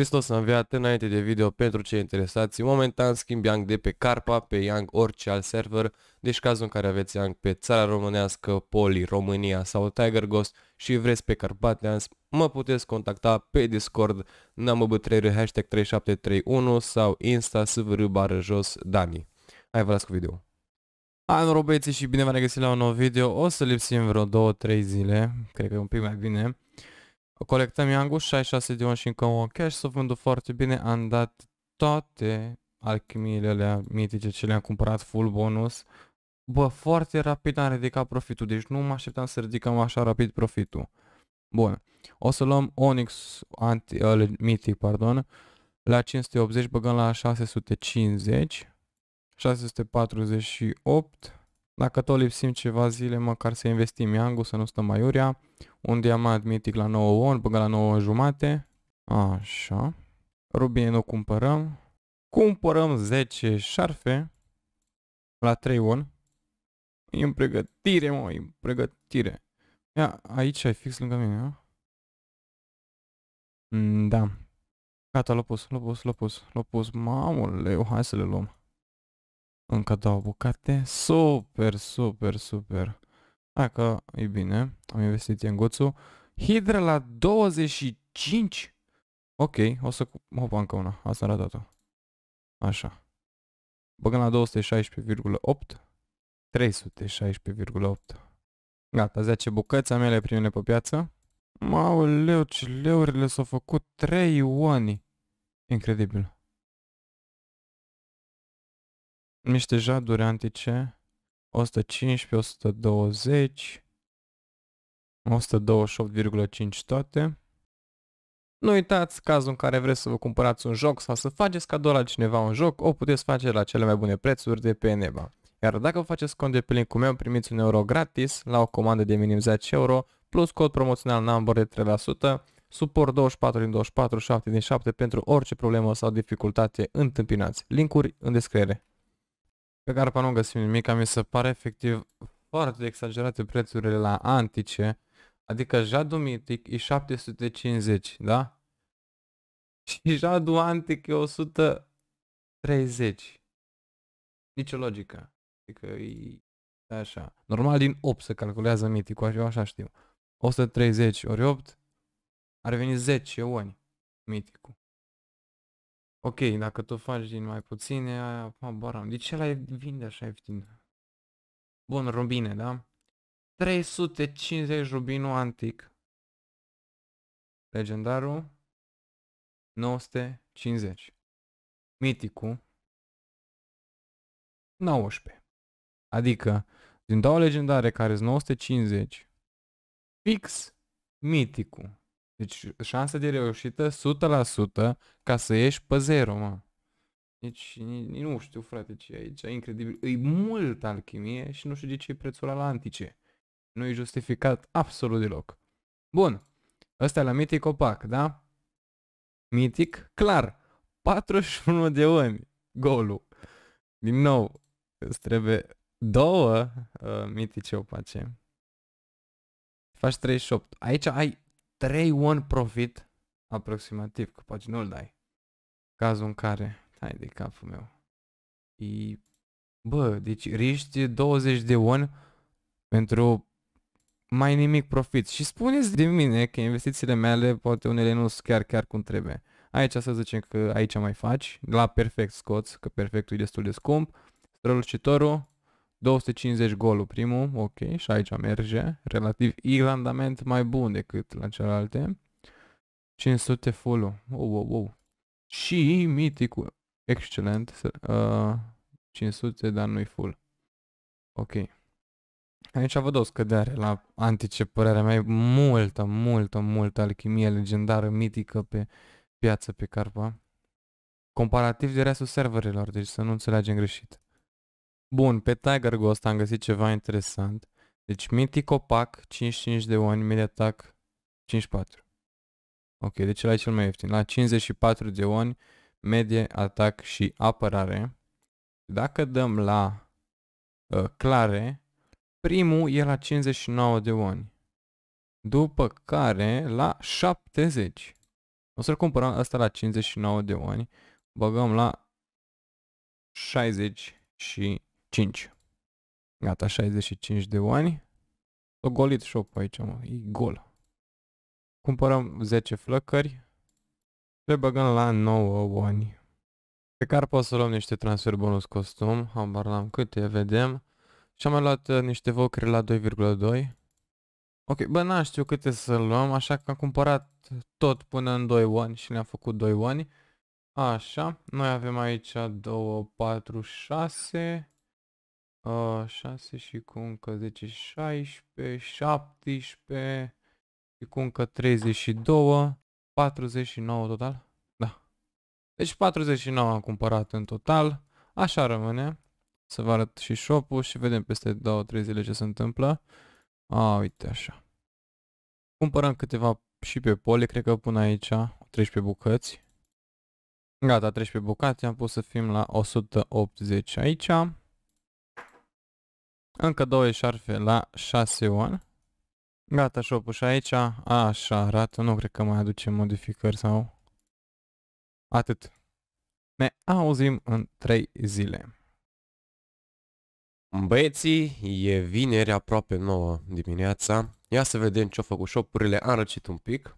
Hristos a înviat înainte de video pentru cei interesați. Momentan schimb Yang de pe Carpa, pe Yang orice alt server, deci cazul în care aveți Yang pe țara românească, Poli, România sau Tiger Ghost și vreți pe Carpathians, mă puteți contacta pe Discord nambăbătrere hashtag 3731 sau Insta svr bară jos Dani. Hai vă las cu video. Hai, norobeții și bine v-am regăsit la un nou video. O să lipsim vreo 2-3 zile, cred că e un pic mai bine. Colectăm Yangu, 66 de și încă un cash, s-a vândut foarte bine, am dat toate alchimiile alea mitice ce le-am cumpărat full bonus. Bă, foarte rapid am ridicat profitul, deci nu mă așteptam să ridicăm așa rapid profitul. Bun, o să luăm Onyx anti, uh, Mythic, pardon, la 580 băgăm la 650, 648. Dacă tot lipsim ceva zile, măcar să investim Yangu, să nu stăm mai urea. Un diamant mitic la 9 on, băga la 9 jumate. Așa. Rubine nu cumpărăm. Cumpărăm 10 șarfe la 3 ori. E în pregătire, mă, e în pregătire. Ia, aici ai fix lângă mine, a? Mm, da. Gata, l-a pus, l-a pus, l-a pus, l-a pus. Mamuleu, hai să le luăm. Încă două bucate. Super, super, super. Hai că e bine, am investit în Gutsu. Hydra la 25? Ok, o să... Hopa, încă una, asta era o Așa. Băgăm la 216,8. 316,8. Gata, 10 bucăți am ele primele pe piață. Mauleu, ce leurile s-au făcut 3 ioani. Incredibil. Niște jaduri antice. 115, 120, 128,5 toate. Nu uitați, cazul în care vreți să vă cumpărați un joc sau să faceți cadou la cineva un joc, o puteți face la cele mai bune prețuri de pe Eneba. Iar dacă vă faceți cont de pe linkul meu, primiți un euro gratis la o comandă de minim 10 euro, plus cod promoțional number de 3%, suport 24 din 24, 7 din 7 pentru orice problemă sau dificultate întâmpinați. Linkuri în descriere. Pe care nu găsim nimic, mi se pare efectiv foarte exagerate prețurile la antice, adică jadu mitic e 750, da? Și jadu antic e 130. Nici o logică. Adică e așa. Normal din 8 se calculează miticul, eu așa știu. 130 ori 8 ar veni 10 eoni miticul. Ok, dacă tu faci din mai puține, aia, habar am. De deci ce la vinde așa ieftin? Bun, rubine, da? 350 rubinul antic. Legendarul. 950. Miticul. 19. Adică, din două legendare care sunt 950, fix miticul deci șansa de reușită 100% ca să ieși pe zero, mă. Deci nu știu, frate, ce e aici. E incredibil. E mult alchimie și nu știu de ce e prețul la antice. Nu e justificat absolut deloc. Bun. Ăsta e la Mythic opac, da? Mythic, clar. 41 de uni. Golul. Din nou, îți trebuie două uh, mitice opace. Faci 38. Aici ai 3 won profit aproximativ, că poate nu-l dai. Cazul în care, hai de capul meu. E, bă, deci riști 20 de won pentru mai nimic profit. Și spuneți de mine că investițiile mele, poate unele nu sunt chiar, chiar cum trebuie. Aici să zicem că aici mai faci, la perfect scoți, că perfectul e destul de scump. Strălucitorul, 250 golul primul, ok, și aici merge. Relativ irandament mai bun decât la celelalte. 500 full -ul. Wow, wow, wow. Și miticul, excelent, uh, 500, dar nu-i full. Ok. Aici văd o scădere la antice, mai multă, multă, multă alchimie legendară, mitică pe piață, pe carpa. Comparativ de restul serverelor, deci să nu înțelegem greșit. Bun, pe Tiger Ghost am găsit ceva interesant. Deci mitic Copac, 55 de oni, mid attack 54. Ok, deci la e cel mai ieftin. La 54 de oni, medie, atac și apărare. Dacă dăm la uh, clare, primul e la 59 de oni. După care la 70. O să-l cumpărăm asta la 59 de oni. Băgăm la 60 și 65. Gata, 65 de oani. S-a golit shop aici, mă. E gol. Cumpărăm 10 flăcări. Le băgăm la 9 oani. Pe care pot să luăm niște transfer bonus costum. Hambar l-am câte, vedem. Și am mai luat uh, niște vocuri la 2,2. Ok, bă, n-am știu câte să luăm, așa că am cumpărat tot până în 2 ani și ne-am făcut 2 ani. Așa, noi avem aici 2, 4, 6, Uh, 6 și cu încă 10, 16, 17 și cu încă 32, 49 total. Da. Deci 49 am cumpărat în total. Așa rămâne. Să vă arăt și shop-ul și vedem peste 2-3 zile ce se întâmplă. A, uite așa. Cumpărăm câteva și pe poli cred că pun aici 13 bucăți. Gata, 13 bucăți am pus să fim la 180 aici. Încă două eșarfe la 6 on. Gata, shop și aici așa arată, nu cred că mai aducem modificări sau... Atât. Ne auzim în 3 zile. Băieții, e vineri aproape 9 dimineața. Ia să vedem ce-au făcut șopurile. Am răcit un pic.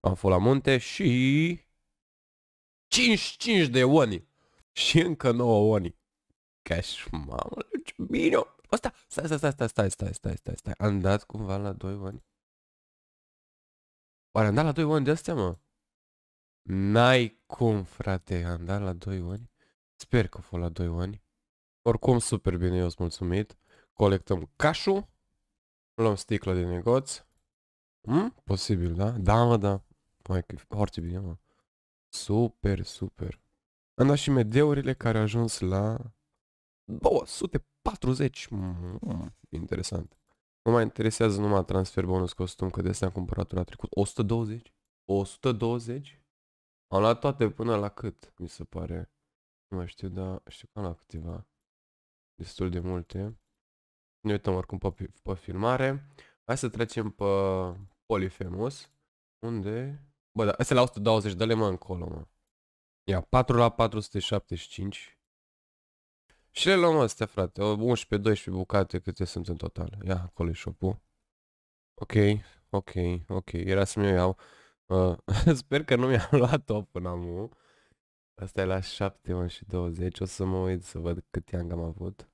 Am fost la munte și... 55 de oni. Și încă 9 oni. Cash, mamă, ce bine ăsta, oh, stai, stai, stai, stai, stai, stai, stai, stai, stai. Am dat cumva la 2 ani? Oare am dat la 2 ani de astea, mă? N-ai cum, frate, am dat la 2 ani. Sper că fost la 2 ani. Oricum, super bine, eu sunt mulțumit. Colectăm cașul. Luăm sticla de negoț. Hm? Posibil, da? Da, mă, da. Mai că foarte bine, mă. Super, super. Am dat și medeurile care au ajuns la 200 40. Mm, interesant. Nu mai interesează numai transfer bonus costum, că de am cumpărat una trecut. 120? 120? Am luat toate până la cât, mi se pare. Nu mai știu, dar știu că am luat câteva. Destul de multe. Ne uităm oricum pe, pe filmare. Hai să trecem pe Polyfemus, Unde... Bă, da, astea la 120, dă-le mă încolo, mă. Ia, 4 la 475. Și le luăm astea, frate. 11-12 bucate câte sunt în total. Ia, acolo e shop-ul. Ok, ok, ok. Era să-mi iau. Uh, sper că nu mi-am luat-o până acum. Asta e la 7 mă, și 20. O să mă uit să văd cât i-am am avut.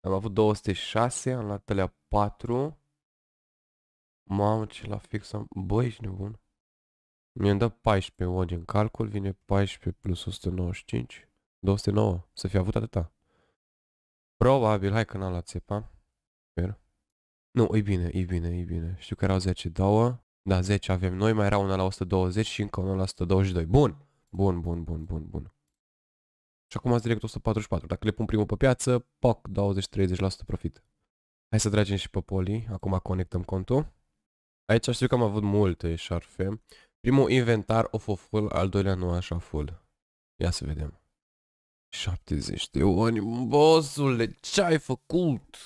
Am avut 206, am luat alea 4. Mamă, ce la fix am... Bă, ești nebun. Mi-am dat 14 ogi în calcul, vine 14 plus 195. 209. Să fi avut atâta. Probabil, hai că n-am luat țepa. Sper. Nu, e bine, e bine, e bine. Știu că erau 10, 2. Da, 10 avem noi, mai era una la 120 și încă una la 122. Bun, bun, bun, bun, bun, bun. Și acum azi direct 144. Dacă le pun primul pe piață, poc, 20-30% profit. Hai să tragem și pe poli. Acum conectăm contul. Aici știu că am avut multe șarfe. Primul inventar o full, al doilea nu așa full. Ia să vedem. 70 de ani, bossule, ce ai făcut?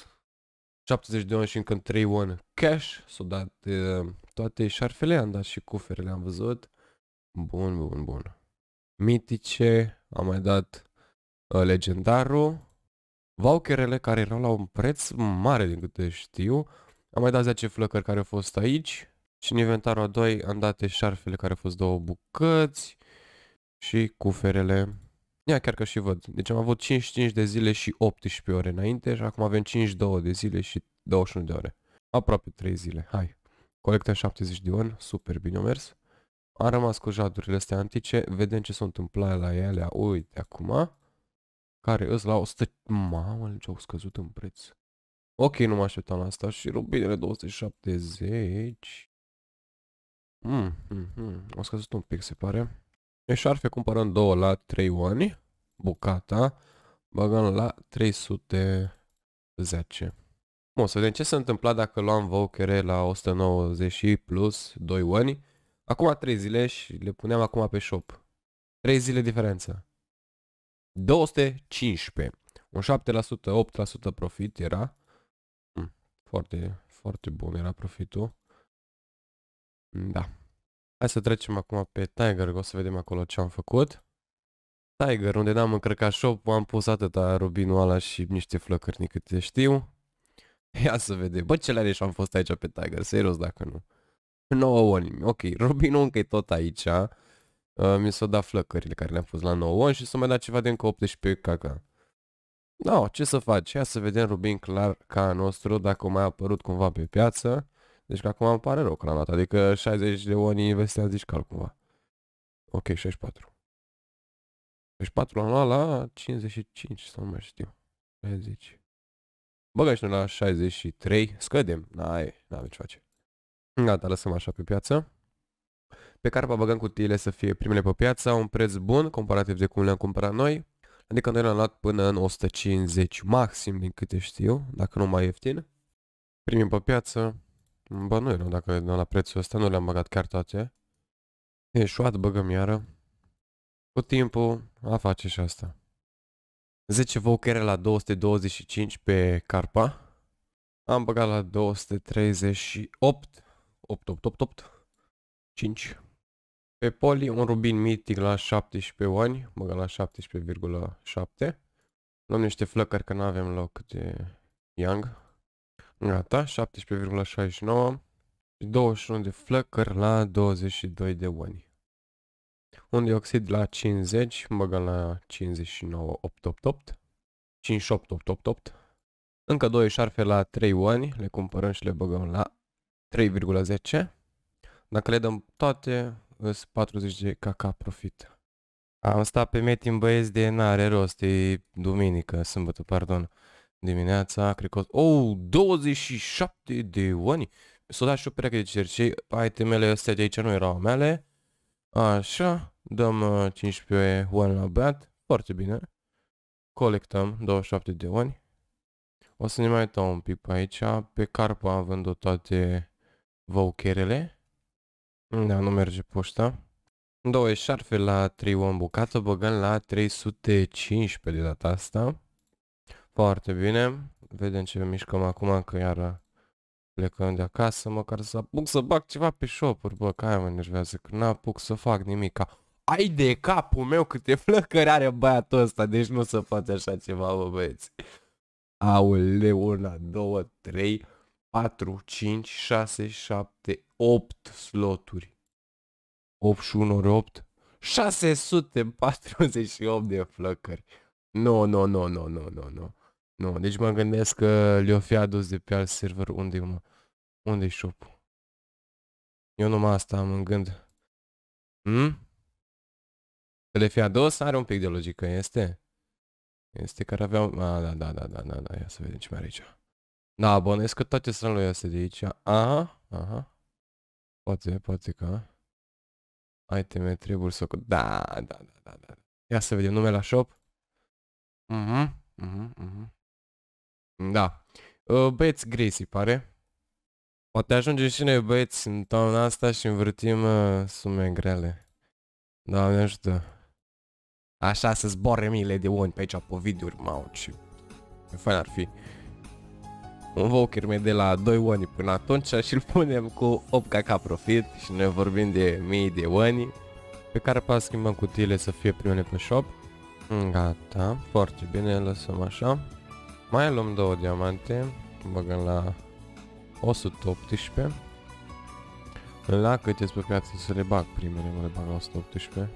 70 de ani și încă 3 ani cash, s-au dat uh, toate șarfele, am dat și cuferele, am văzut. Bun, bun, bun. Mitice, am mai dat uh, legendarul. Voucherele care erau la un preț mare din câte știu. Am mai dat 10 flăcări care au fost aici. Și în inventarul a 2 am dat șarfele care au fost două bucăți. Și cuferele Ia chiar că și văd. Deci am avut 55 de zile și 18 ore înainte și acum avem 52 de zile și 21 de ore. Aproape 3 zile. Hai. Colectăm 70 de on. Super bine o mers. Am rămas cu jadurile astea antice. Vedem ce s-a întâmplat la ele. Uite acum. Care îs la 100... Mamă, ce au scăzut în preț. Ok, nu mă așteptam la asta. Și rubinele 270... Mm, mm, mm. O scăzut un pic, se pare. Eșarfe deci cumpărăm două la 3 oani, bucata, băgăm la 310. Bun, să vedem ce se întâmpla dacă luam vouchere la 190 plus 2 oani. Acum 3 zile și le puneam acum pe shop. 3 zile diferență. 215. Un 7%, 8% profit era. Hm, foarte, foarte bun era profitul. Da. Hai să trecem acum pe Tiger, o să vedem acolo ce am făcut. Tiger, unde n-am încărcat shop, am pus atâta rubinul ăla și niște flăcări, din câte știu. Ia să vedem. Bă, ce și am fost aici pe Tiger, serios dacă nu. 9 anime, ok, rubinul încă e tot aici. Uh, mi s-au dat flăcările care le-am pus la 9 ani și s-au mai dat ceva de încă 18 caca. No, ce să faci? Ia să vedem Rubin clar ca nostru, dacă mai a apărut cumva pe piață. Deci că acum îmi pare rău adică că n-am dat. Adică 60 de oni investeați zici cumva. Ok, 64. 64 l am luat la 55 sau nu mai știu. 60. Băgăm și noi la 63. Scădem. N-ai, n-avem ce face. Gata, lăsăm așa pe piață. Pe care carpa băgăm cutiile să fie primele pe piață, un preț bun comparativ de cum le-am cumpărat noi. Adică noi l am luat până în 150 maxim din câte știu, dacă nu mai ieftin. Primim pe piață, Ba nu erau dacă la prețul ăsta, nu le-am băgat chiar toate. Ieșuat, băgăm iară. Cu timpul a face și asta. 10 vochere la 225 pe carpa. Am băgat la 238. 8, 8, 8, 8. 5. Pe poli un rubin mitic la 17 ani, Băgăm la 17,7. Luăm niște flăcări că nu avem loc de Young. Gata, 17,69 și 21 de flăcări la 22 de oni. Un dioxid la 50, băgăm la 59, 8, 8, 8. 8, 8, 8. Încă 2 șarfe la 3 oni, le cumpărăm și le băgăm la 3,10. Dacă le dăm toate, îs 40 de caca profit. Am stat pe metin băieți de n-are rost, e duminică, sâmbătă, pardon dimineața, cred că... Oh, 27 de ani! S-o dat și o pereche de cercei, itemele astea de aici nu erau mele. Așa, dăm 15 uh, ani la bat. foarte bine. Colectăm 27 de ani. O să ne mai uităm un pic pe aici, pe carpa am o toate voucherele. Da, nu merge poșta. Două șarfe la 3 ani bucată, băgăm la 315 de data asta. Foarte bine. Vedem ce mișcăm acum, că iară plecăm de acasă, măcar să apuc să bag ceva pe shop-uri, bă, că aia mă nervează, că n-apuc să fac nimic. Ai de capul meu câte flăcări are băiatul ăsta, deci nu se poate așa ceva, bă, băieți. Aoleu, una, două, trei, patru, cinci, șase, șapte, opt sloturi. 8 și 1 ori 8, 648 de flăcări. Nu, no, nu, no, nu, no, nu, no, nu, no, nu, no, nu. No. Nu, deci mă gândesc că le-o fi adus de pe alt server unde mă... unde shop Eu numai asta am în gând. Hmm? Că le fi adus are un pic de logică, este? Este care aveau... A, da, da, da, da, da, da, ia să vedem ce mai are aici. Da, abonez că toate lui astea de aici. Aha, aha. Poate, poate că... Iteme trebuie să... Da, da, da, da, da. Ia să vedem numele la shop. Mhm, mhm, mhm. Da. Ă, băieți Gracie, pare. Poate ajungem și noi băieți în toamna asta și învârtim uh, sume grele. Doamne ajută. Așa să zboare miile de oni pe aici pe videouri, ce... și... Fain ar fi. Un Volkerme de la 2 oni până atunci și îl punem cu 8kk profit și ne vorbim de mii de oni pe care poate schimbăm cutiile să fie primele pe shop. Gata, foarte bine, lăsăm așa. Mai luăm două diamante, băgăm la 118. La câte pe piață să le bag primele, mă le bag la 118.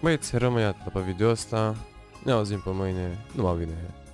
Băieți, rămâi atât pe video asta. Ne auzim pe mâine, numai bine.